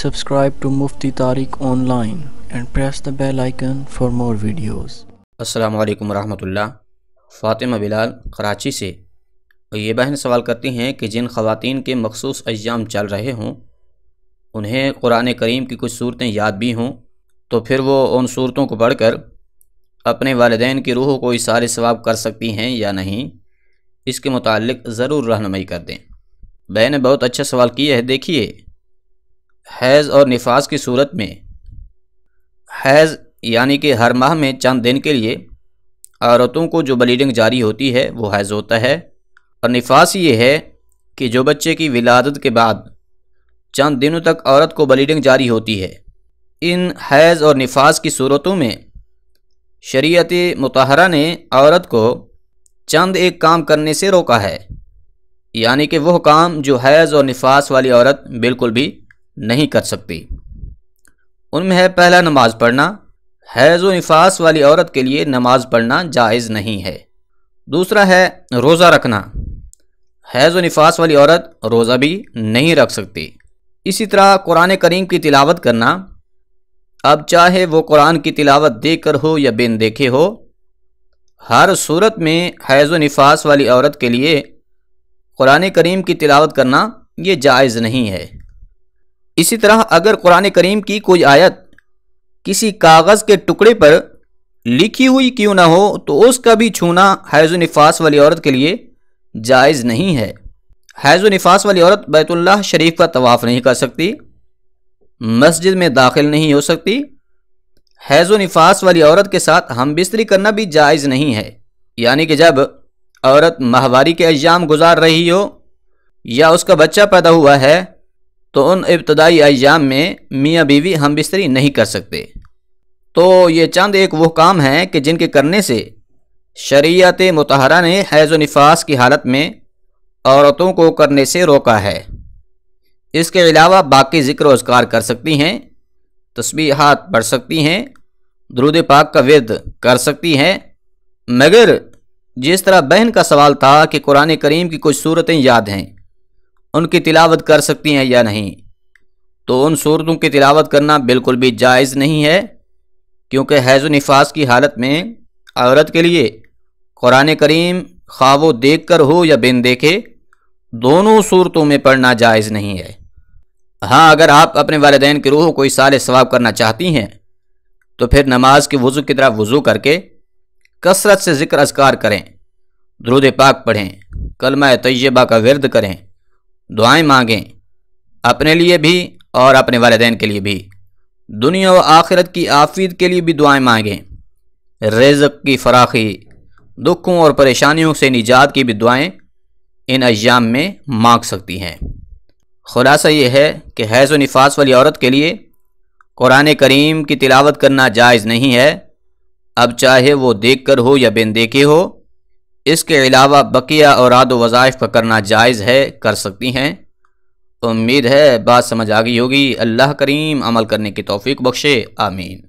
subscribe to Mufti Tariq online and press the bell icon for more videos. असलकम वरहमल फ़ातिमा बिलाल कराची से ये बहन सवाल करती हैं कि जिन ख़वातीन के मखसूस अयाम चल रहे हों उन्हें कुरान करीम की कुछ सूरतें याद भी हों तो फिर वो उन सूरतों को पढ़कर अपने वालदेन की रूह को इशारे सवाब कर सकती हैं या नहीं इसके मुतालिक ज़रूर रहनमई कर दें बहन बहुत अच्छा सवाल किया है देखिए हैज़ और निफास की सूरत में हैज़ यानी कि हर माह में चंद दिन के लिए औरतों को जो ब्लीडिंग जारी होती है वो हैज़ होता है और निफास ये है कि जो बच्चे की विलादत के बाद चंद दिनों तक औरत को ब्लीडिंग जारी होती है इन हैज़ और निफास की सूरतों में शरीयत मतहरा ने औरत को चंद एक काम करने से रोका है यानी कि वह काम जो हैज़ और निफास वाली औरत बिल्कुल भी नहीं कर सकती उनमें है पहला नमाज पढ़ना हैज़ व निफास वाली औरत के लिए नमाज पढ़ना जायज़ नहीं है दूसरा है रोज़ा रखना हैज़ व निफास वाली औरत रोज़ा भी नहीं रख सकती इसी तरह कुरान करीम की तिलावत करना अब चाहे वो कुरान की तिलावत देख कर हो या बिन देखे हो हर सूरत में हैज़ व निफास वाली औरत के लिए कुरान करीम की तिलावत करना ये जायज़ नहीं है इसी तरह अगर कुरान करीम की कोई आयत किसी कागज़ के टुकड़े पर लिखी हुई क्यों ना हो तो उसका भी छूना हैज़ नफास वाली औरत के लिए जायज़ नहीं है हैज़ नफास वाली औरत बैतुल्लाह शरीफ का तवाफ़ नहीं कर सकती मस्जिद में दाखिल नहीं हो सकती हैज़ नफास वाली औरत के साथ हम बिस्तरी करना भी जायज़ नहीं है यानी कि जब औरत माहवारी के अयाम गुजार रही हो या उसका बच्चा पैदा हुआ है तो उन इब्तदाई अयाम में मियाँ बीवी हम बिस्तरी नहीं कर सकते तो ये चंद एक वो काम हैं कि जिनके करने से शरीयत मतहरा ने हैज़ नफास की हालत में औरतों को करने से रोका है इसके अलावा बाकी ज़िक्र वजकार कर सकती हैं हाथ पढ़ सकती हैं द्रुद पाक का विद कर सकती हैं मगर जिस तरह बहन का सवाल था कि कुरान करीम की कुछ सूरतें याद हैं उनकी तिलावत कर सकती हैं या नहीं तो उन सूरतों की तिलावत करना बिल्कुल भी जायज़ नहीं है क्योंकि हैज़ नफास की हालत में औरत के लिए कुरान करीम ख़्वा देख कर हो या बिन देखे दोनों सूरतों में पढ़ना जायज़ नहीं है हाँ अगर आप अपने वालदेन की रूह को साल सवाब करना चाहती हैं तो फिर नमाज के वज़ू की तरह वज़ू करके कसरत से ज़िक्र असकार करें दरुद पाक पढ़ें कलमा तयबा का विरद करें दुआएं मांगें अपने लिए भी और अपने वालदेन के लिए भी दुनिया व आखिरत की आफीद के लिए भी दुआएं मांगें रेजक की फराखी दुखों और परेशानियों से निजात की भी दुआएँ इन अज्जाम में मांग सकती हैं खुलासा ये है कि हैज़ नफास वाली औरत के लिए कुरान करीम की तिलावत करना जायज़ नहीं है अब चाहे वो देख कर हो या बिन देखे हो इसके अलावा बकिया और आद वज़ाइफ का करना जायज़ है कर सकती हैं उम्मीद है बात समझ आ गई होगी अल्लाह करीम अमल करने की तोफ़ी बख्शे आमीन